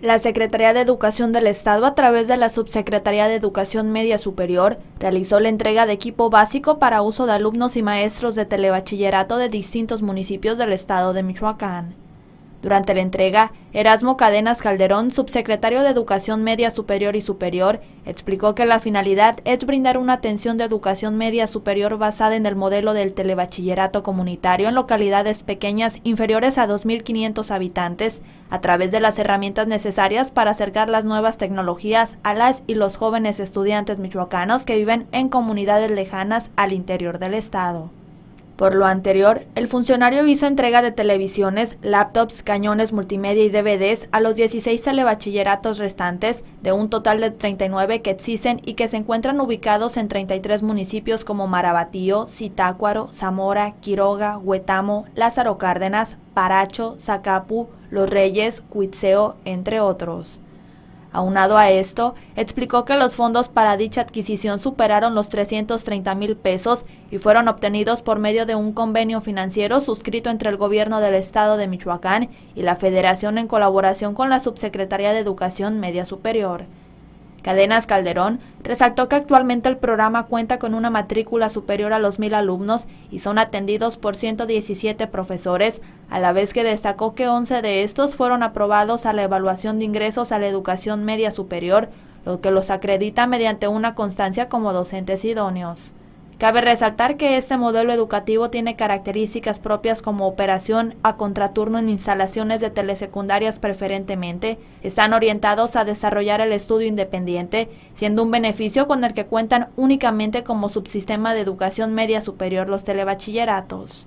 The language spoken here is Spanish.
La Secretaría de Educación del Estado, a través de la Subsecretaría de Educación Media Superior, realizó la entrega de equipo básico para uso de alumnos y maestros de telebachillerato de distintos municipios del Estado de Michoacán. Durante la entrega, Erasmo Cadenas Calderón, subsecretario de Educación Media Superior y Superior, explicó que la finalidad es brindar una atención de educación media superior basada en el modelo del telebachillerato comunitario en localidades pequeñas inferiores a 2.500 habitantes, a través de las herramientas necesarias para acercar las nuevas tecnologías a las y los jóvenes estudiantes michoacanos que viven en comunidades lejanas al interior del Estado. Por lo anterior, el funcionario hizo entrega de televisiones, laptops, cañones multimedia y DVDs a los 16 telebachilleratos restantes, de un total de 39 que existen y que se encuentran ubicados en 33 municipios como Marabatío, Citácuaro, Zamora, Quiroga, Huetamo, Lázaro Cárdenas, Paracho, Zacapu, Los Reyes, Cuitzeo, entre otros. Aunado a esto, explicó que los fondos para dicha adquisición superaron los 330 mil pesos y fueron obtenidos por medio de un convenio financiero suscrito entre el gobierno del estado de Michoacán y la federación en colaboración con la Subsecretaría de Educación Media Superior. Cadenas Calderón resaltó que actualmente el programa cuenta con una matrícula superior a los mil alumnos y son atendidos por 117 profesores, a la vez que destacó que 11 de estos fueron aprobados a la evaluación de ingresos a la educación media superior, lo que los acredita mediante una constancia como docentes idóneos. Cabe resaltar que este modelo educativo tiene características propias como operación a contraturno en instalaciones de telesecundarias preferentemente. Están orientados a desarrollar el estudio independiente, siendo un beneficio con el que cuentan únicamente como subsistema de educación media superior los telebachilleratos.